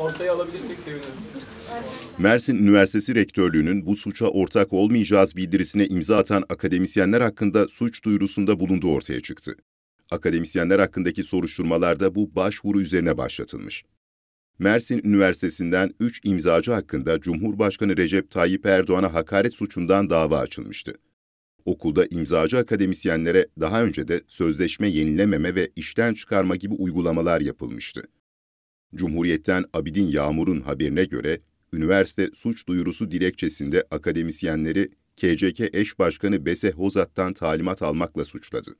ortaya alabilirsek seviniriz. Mersin Üniversitesi Rektörlüğü'nün bu suça ortak olmayacağız bildirisine imza atan akademisyenler hakkında suç duyurusunda bulunduğu ortaya çıktı. Akademisyenler hakkındaki soruşturmalarda bu başvuru üzerine başlatılmış. Mersin Üniversitesi'nden 3 imzacı hakkında Cumhurbaşkanı Recep Tayyip Erdoğan'a hakaret suçundan dava açılmıştı. Okulda imzacı akademisyenlere daha önce de sözleşme yenilememe ve işten çıkarma gibi uygulamalar yapılmıştı. Cumhuriyet'ten Abidin Yağmur'un haberine göre üniversite suç duyurusu dilekçesinde akademisyenleri KCK eş başkanı Bese Hozat'tan talimat almakla suçladı.